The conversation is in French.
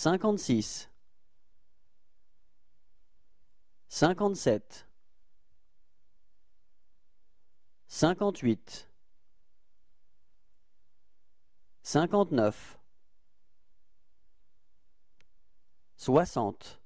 56 57 58 59 60